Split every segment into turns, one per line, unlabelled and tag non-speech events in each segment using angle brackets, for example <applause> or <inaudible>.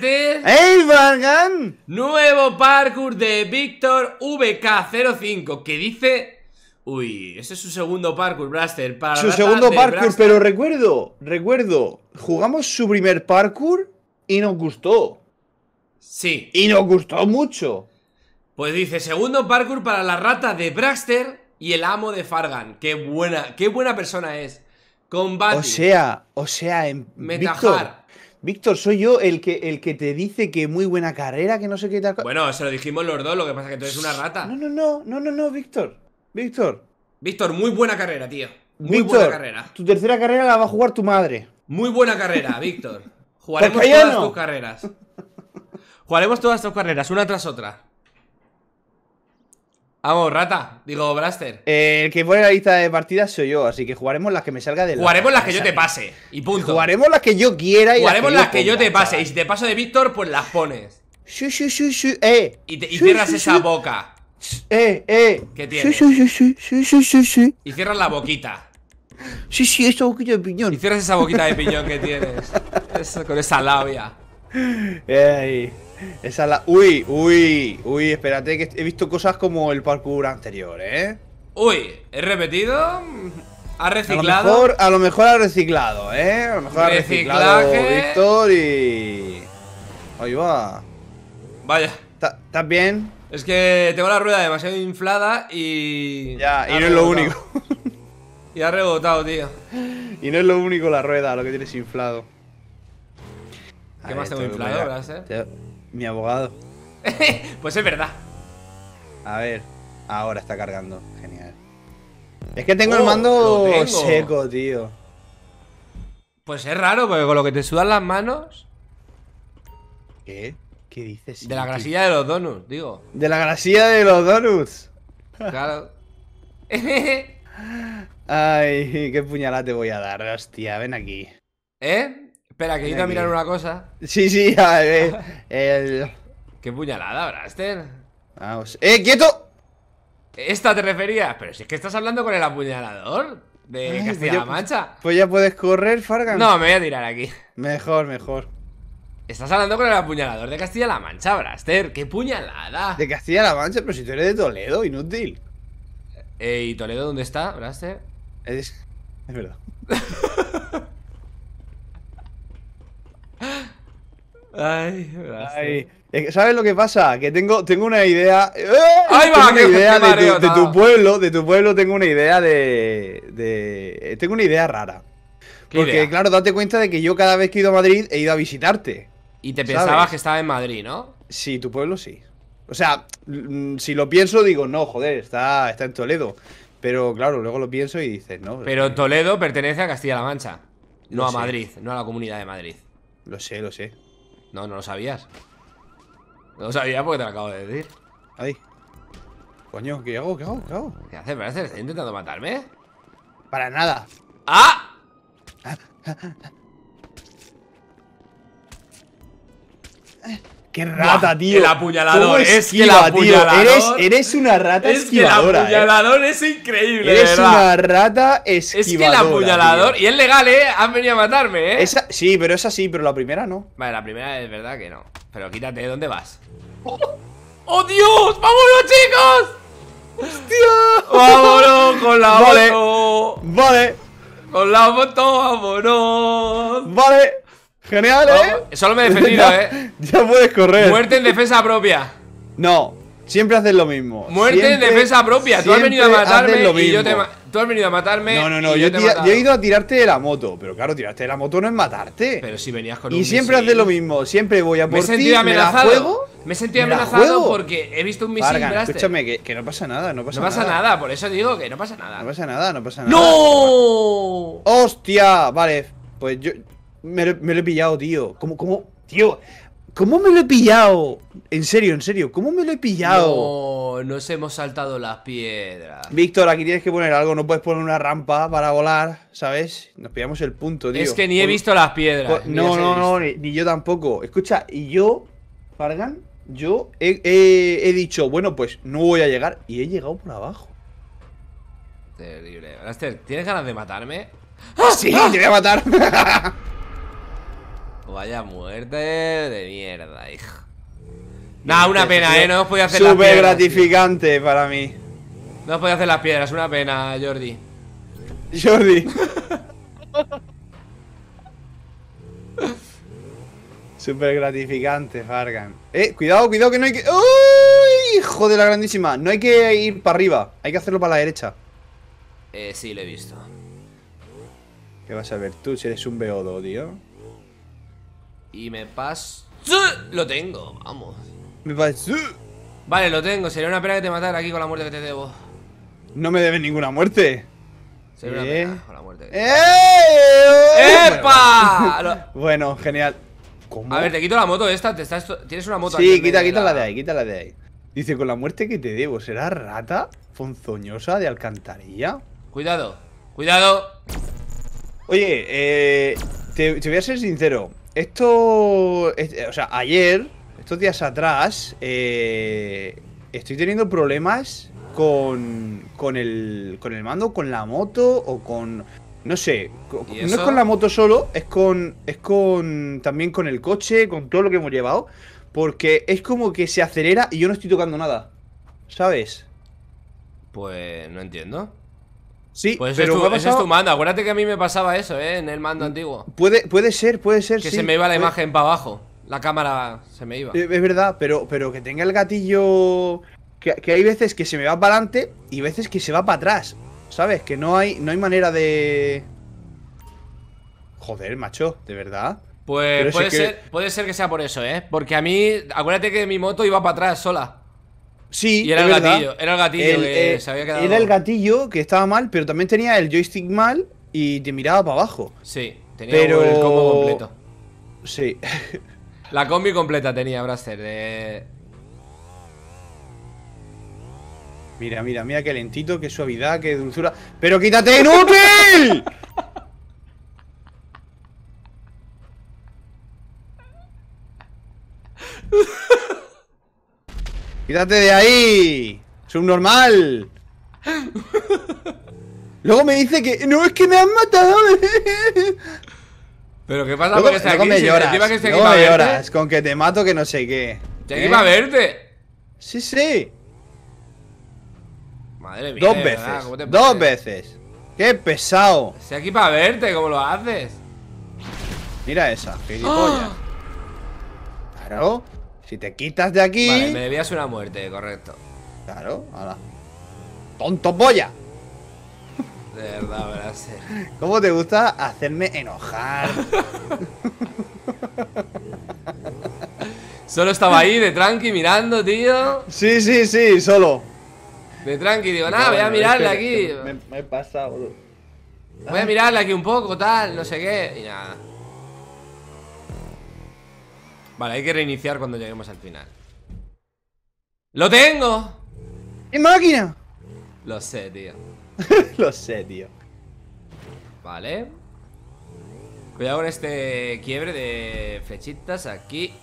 de... ¡Ey, Nuevo parkour de Víctor VK05 que dice... Uy, ese es su segundo parkour, Braster, su segundo parkour, pero
recuerdo, recuerdo, jugamos su primer parkour y nos gustó. Sí. Y nos gustó mucho.
Pues dice, segundo parkour para la rata de Braxter y el amo de Fargan. Qué buena, qué buena persona es. O sea,
o sea, en Víctor, soy yo el que, el que te dice que muy buena carrera, que no sé qué tal. Bueno,
se lo dijimos los dos, lo que pasa es que tú eres una
rata. No, no, no, no, no, no, Víctor. Víctor.
Víctor, muy buena carrera, tío. Muy buena carrera.
Tu tercera carrera la va a jugar tu madre.
Muy buena carrera, <laughs> Víctor.
Jugaremos todas tus
carreras. Jugaremos todas tus carreras, una tras otra. Vamos, rata, digo Blaster.
el que pone la lista de partidas soy yo, así que jugaremos las que me salga de la Jugaremos las que yo te pase, y punto. Jugaremos las que yo quiera y Jugaremos las que, yo, te pase,
y si te paso de Víctor, pues las pones.
Sí, sí, sí, sí, eh.
Y, cierras esa boca.
Eh, eh. ¿Qué tienes? Sí, sí, sí, sí, sí,
Y cierras la boquita. Sí, sí, esa boquita de piñón. Y cierras esa boquita de piñón que tienes. con esa labia. <laughs>
Ey, eh, esa la. Uy, uy, uy, espérate, que he visto cosas como el parkour anterior, ¿eh?
Uy, he repetido. Ha reciclado.
A lo mejor, ha reciclado, ¿eh? A
lo mejor ha reciclado Víctor
y.
Ahí va. Vaya. ¿Estás bien? Es que tengo la rueda demasiado inflada y. Ya, y no es lo único. <laughs> y ha rebotado,
tío. Y no es lo único la rueda, lo que tienes inflado.
¿Qué más tengo inflado, Mi abogado. <laughs> pues es verdad. A ver, ahora está cargando. Genial. Es que tengo el oh, mando seco, tío. Pues es raro, porque con lo que te sudan las manos. ¿Qué? ¿Qué dices? De la grasilla de los donuts, digo. De la grasilla de los
donuts.
Claro. <laughs>
Ay, qué puñalada te voy a dar, hostia, ven aquí. ¿Eh? Espera, que ido a mirar una cosa. Sí,
sí, a ver. ¿Qué puñalada, Braster? Vamos. ¡Eh, quieto! ¿Esta te referías? Pero si es que estás hablando con el apuñalador de pues Castilla-La Mancha.
Pues ya puedes correr, Fargan. No, me voy a tirar aquí. Mejor, mejor.
Estás hablando con el apuñalador de Castilla-La Mancha, Braster. ¡Qué puñalada! De Castilla-La Mancha, pero si tú eres de Toledo, inútil. Eh, ¿Y Toledo dónde está, Braster? es verdad. <laughs>
Ay, ¿Sabes lo que pasa? Que tengo, tengo una idea. Eh, ¡Ay, va! de, tu, pueblo, de tu pueblo tengo una idea de. Eh, tengo una idea rara. Porque, claro, date cuenta de que yo cada vez que he ido a Madrid he ido a visitarte.
Y te pensabas que estaba en Madrid, ¿no? Sí, tu pueblo sí. O sea, mm, si lo
pienso, digo, no, joder, está, está en Toledo. Pero claro, luego lo pienso y dices, no. Pero
Toledo pertenece a Castilla-La Mancha, no a Madrid, no a la comunidad de Madrid. Lo sé, lo sé. No, no lo sabías. No lo sabía porque te lo acabo de decir. Ahí. Coño, ¿qué hago? ¿Qué hago? ¿Qué hago? ¿Qué haces, ¿Me ¿Estás intentando matarme? Para nada. ¡Ah! ah, ah,
ah. Qué rata, tío. El apuñalador. es que la Eres, una rata es Que el ¿eh? apuñalador
es increíble. Eres una
rata esquivadora. Es que el apuñalador.
Y es legal, ¿eh? Han venido a matarme, ¿eh? Esa, sí, pero es así, pero la primera no. Vale, la primera es verdad que no. Pero quítate, ¿dónde vas? ¡Oh, ¡Oh Dios! ¡Vámonos, chicos! ¡Hostia! ¡Vámonos con la vale. moto! Vale. Con la moto, vámonos. Vale. Genial, ¿eh? solo me he defendido, <laughs> ¿eh? Ya puedes
correr. Muerte
en defensa propia.
No, siempre haces lo mismo. Muerte en defensa
propia. Tú has venido a matarme y yo te Tú has venido a matarme. No, no, no. Yo, he
ido a tirarte de la moto. Pero claro, tirarte de la moto no es matarte. Pero si venías con y un. Y siempre haces lo mismo. Siempre voy a por ti. Me he sentido amenazado.
Me he sentido amenazado porque he visto un misil Vargan, Escúchame,
que, no pasa nada, no pasa nada. No pasa nada.
nada, por eso digo que no pasa nada. No pasa nada, no pasa nada.
¡No! ¡Hostia! Vale, pues yo. Me lo, he pillado, tío. ¿Cómo, cómo? Tío, ¿Cómo me lo he pillado? En serio, en serio, ¿cómo me lo he pillado?
No, nos hemos saltado las piedras.
Víctor, aquí tienes que poner algo, no puedes poner una rampa para volar, ¿sabes? Nos pillamos el punto, tío. Es que ni he visto
las piedras. no, no, no,
ni, yo tampoco. Escucha, y yo, Fargan, yo he, dicho, bueno, pues no voy a llegar, y he llegado por abajo.
Terrible. ¿tienes ganas de matarme? Sí, ¡Ah! te voy a matar. <laughs> Vaya muerte de mierda, hijo. Nah, una pena, eh. No os podía hacer las piedras. Súper gratificante para mí. No os podía hacer las piedras, una pena, Jordi.
Jordi. <laughs> Súper gratificante, Fargan. Eh, cuidado, cuidado que no hay que. ¡Uy! Hijo de la grandísima. No hay que ir para arriba. Hay que hacerlo para la derecha.
Eh, sí, lo he visto.
¿Qué vas a ver tú si eres un beodo, tío?
Y me paso... Lo tengo, vamos. Me paso... Vale, lo tengo. Sería una pena que te matara aquí con la muerte que te debo.
No me debes ninguna muerte.
Sería una ¿Eh? pena con la muerte. Que te ¡Eh! ¡Epa!
bueno, <laughs> genial. A ver, te
quito la moto esta. Tienes una moto Sí, aquí quita, quita la... de ahí,
quita la de ahí. Dice, con la muerte que te debo, ¿será rata fonzoñosa de alcantarilla?
Cuidado, cuidado.
Oye, eh, te voy a ser sincero. Esto, eh, o sea, ayer, estos días atrás, eh, estoy teniendo problemas con, con, el, con el mando, con la moto o con... No sé, no es con la moto solo, es con, es con también con el coche, con todo lo que hemos llevado, porque es como que se acelera y yo no estoy tocando nada, ¿sabes?
Pues no entiendo. Sí, pues pero es tu, mando. Acuérdate que a mí me pasaba eso, ¿eh? En el mando mm, antiguo. Puede, puede ser, puede ser. Que se me iba la imagen para abajo. La cámara se me iba. Eh,
es verdad, pero, pero que tenga el gatillo. Que, hay veces que se me va para adelante y veces que se va para atrás. ¿Sabes? Que no hay, no hay manera de. Joder, macho, de verdad. Pues puede, ser,
puede ser que sea por eso, ¿eh? Porque a mí, acuérdate que mi moto iba para atrás sola. Sí, era, el gatillo, era el gatillo que eh,
gatillo que estaba mal, pero también tenía el joystick mal y te miraba para abajo.
Sí, tenía pero... el combo completo.
Sí. <laughs>
La combi completa tenía Braster. De...
Mira, mira, mira qué lentito, qué suavidad, qué dulzura. ¡Pero quítate, inútil! <laughs> ¡Quítate de ahí! ¡Subnormal! Luego me dice que... ¡No, es que me han matado!
¿Pero qué pasa? Luego, aquí, me lloras, me lloras
con que te mato que no sé qué.
¿Te ¿Eh? iba a verte? Sí, sí. Madre mía. Dos veces. Dos
veces. ¡Qué pesado! Se
aquí para verte, ¿cómo lo haces? Mira esa, gilipollas. <gasps> Claro. Si te quitas de aquí. Vale, me debías una muerte, correcto. Claro, ahora. ¡Tonto polla! De verdad, verás.
¿Cómo te gusta hacerme enojar?
solo estaba ahí de tranqui mirando, tío. Sí, sí, sí, solo. De tranqui, digo, nada, voy a mirarle aquí.
Me, he pasado, boludo.
Voy a mirarle aquí un poco, tal, no sé qué. Y nada. Vale, hay que reiniciar cuando lleguemos al final ¡Lo tengo!
¡Qué máquina!
Lo sé, tío <laughs> Lo sé, tío Vale Cuidado con este quiebre de flechitas aquí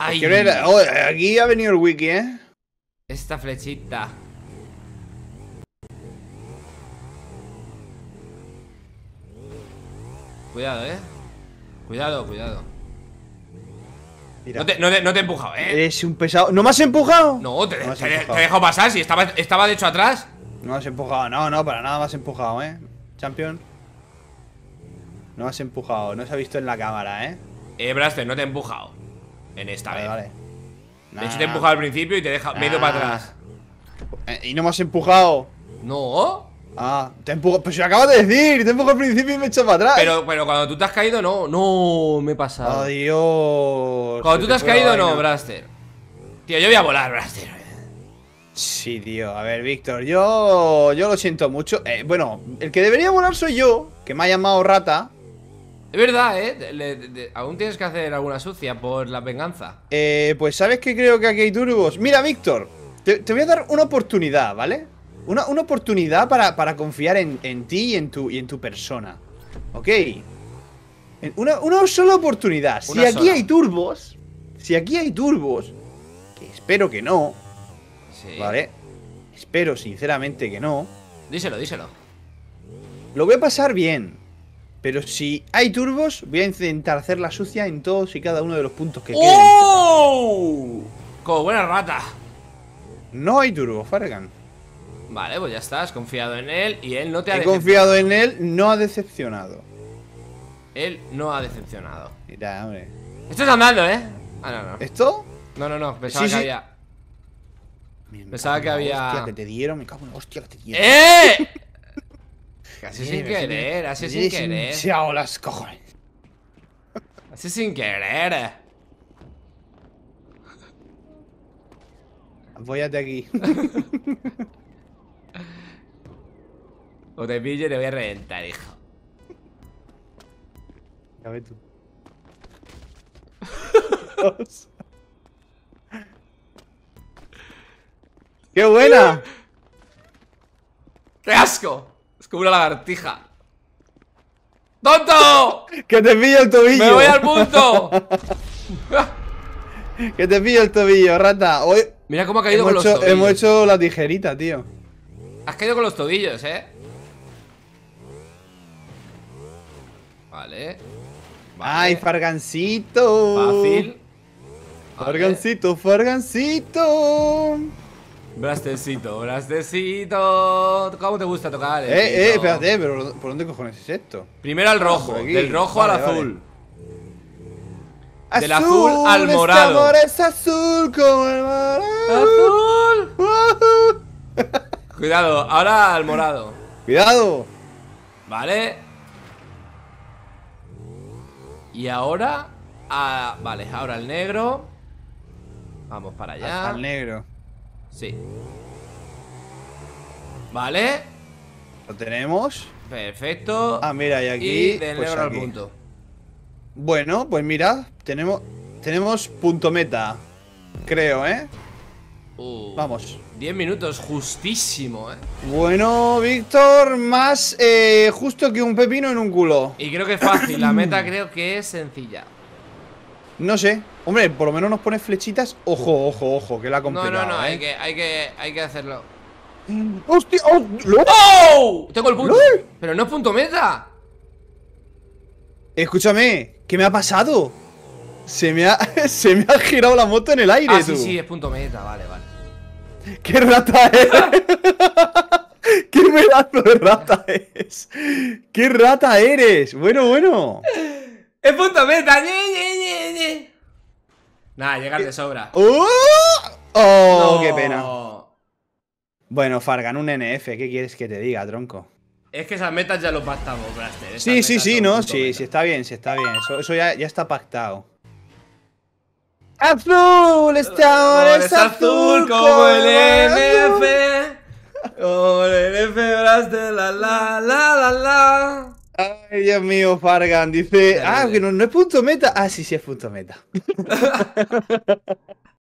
¡Ay! Oh, aquí ha venido el wiki, ¿eh? Esta flechita Cuidado, eh Cuidado, cuidado no, te, he empujado, eh.
Eres un pesado. ¿No me has empujado? No,
te, he dejado pasar. Si estaba, estaba de hecho atrás. No has empujado, no, no, para
nada me has empujado, eh. Champion. No has empujado, no se ha visto en la cámara, eh. Eh, Braster, no te he empujado.
En esta vez. Vale. de hecho, te he empujado al principio y te he dejado medio para atrás. Eh,
¿Y no me has empujado? No. Ah, te empujo. Pues yo acabo de decir, te empujo al principio
y me echo para atrás. Pero, cuando tú te has caído, no. No, me he pasado. Oh, Adiós. Cuando tú te, has caído, no, Braster. Tío, yo voy a volar, Braster.
Sí, tío. A ver, Víctor, yo. Yo lo siento mucho. Eh, bueno, el que debería volar soy yo, que me ha llamado rata.
Es verdad, ¿eh? aún tienes que hacer alguna sucia por la venganza.
Eh, pues sabes que creo que aquí hay turbos. Mira, Víctor, te voy a dar una oportunidad, ¿vale? Una, oportunidad para, confiar en, ti y en, tu, y en tu persona. ¿Ok? Una, una sola oportunidad. si aquí hay turbos, si aquí hay turbos, que espero que no, ¿vale? Espero sinceramente que no. Díselo, díselo. Lo voy a pasar bien. Pero si hay turbos, voy a intentar hacer la sucia en todos y cada uno de los puntos que ¡Oh!
Como buena rata.
No hay turbos, Fargan.
Vale, pues ya estás, confiado en él y él no te ha He confiado
en él, no ha decepcionado.
Él no ha decepcionado. Mira, hombre. Esto andando, ¿eh? Ah, no, no. ¿Esto? No, no, no. Pensaba que había. Pensaba que había. Hostia, que te dieron, me cago en la hostia te dieron.
¡Eh!
así <laughs> <laughs> sin querer, así sin querer. Chao, las cojones. Así sin querer. Voy aquí. <laughs> O te pillo y te voy a reventar, hijo. Ya ves tú.
<laughs>
¡Qué buena! <laughs> ¡Qué asco! Es como una lagartija. ¡Tonto! ¡Que te pillo el tobillo! ¡Me voy al punto!
<laughs> ¡Que te pillo el tobillo, rata! Mira cómo ha caído con los tobillos. Hemos hecho la tijerita, tío.
Has caído con los tobillos, eh. Vale.
¡Ay, Fargancito! Fácil. Fargancito, Fargancito.
Brastecito, brastecito. ¿Cómo te gusta tocar? eh? eh, eh, espérate,
pero ¿por dónde cojones es esto?
Primero al rojo, del rojo al azul. Del azul, al este morado. Este amor
es azul como el morado. ¡Azul! <laughs>
Cuidado, ahora al morado. Cuidado. Vale. Y ahora... A... Vale, ahora el negro. Vamos para allá. Al negro. Sí. Vale. Lo tenemos. Perfecto. Ah, mira,
y pues aquí... al punto. Bueno, pues mira, tenemos, tenemos punto meta. Creo, ¿eh? Uh. Vamos.
10 minutos, justísimo, ¿eh?
Bueno, Víctor, más eh, justo que un pepino en un culo.
Y creo que es fácil, la meta creo que es sencilla.
No sé. Hombre,
por lo menos nos pones flechitas. Ojo, uh. ojo, ojo, que la completado. No, no, no, eh. hay, que, hay, que, hay que hacerlo. ¡Hostia! ¡Oh! ¡Oh! Tengo el punto. Pero no es punto meta.
Escúchame, ¿qué me ha pasado? Se me ha, <laughs> se me ha girado la moto en el aire, ah, Sí, sí,
es punto meta, vale, vale.
¿Qué rata eres? <laughs> ¿Qué pedazo rata eres? ¿Qué rata eres? Bueno, bueno.
¡Es punto meta! Nada, llegar de sobra.
¡Oh! ¡Oh! ¡Qué pena! Bueno, Fargan, un NF, ¿qué quieres que te diga, tronco?
Es que esas metas ya lo pactamos, Blaster. Sí,
sí, sí, no, sí, sí, está bien, sí, está bien. Eso, ya está pactado. Azul, este en es, azul, como, el
NF. Como el NF Bras la la la la la. Ay,
Dios mío, Fargan dice. ah, que no, no es punto meta. Ah, sí, sí es punto meta. <laughs>